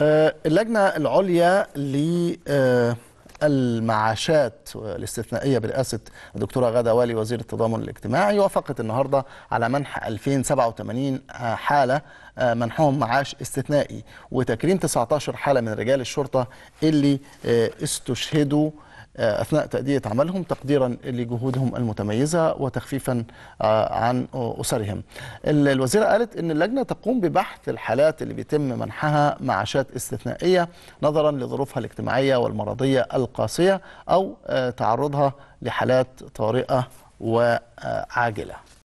آه، اللجنة العليا للمعاشات الاستثنائية برئاسة الدكتورة غادة والي وزير التضامن الاجتماعي وافقت النهاردة على منح 2087 حالة آه، منحهم معاش استثنائي وتكريم 19 حالة من رجال الشرطة اللي آه، استشهدوا آه، أثناء تأدية عملهم تقديرا لجهودهم المتميزة وتخفيفا آه، عن أسرهم الوزيرة قالت أن اللجنة تقوم ببحث الحالات اللي بيتم منحها معاشات استثنائية نظرا لظروفها الاجتماعية والمرضية القاسية أو آه، تعرضها لحالات طارئة وعاجله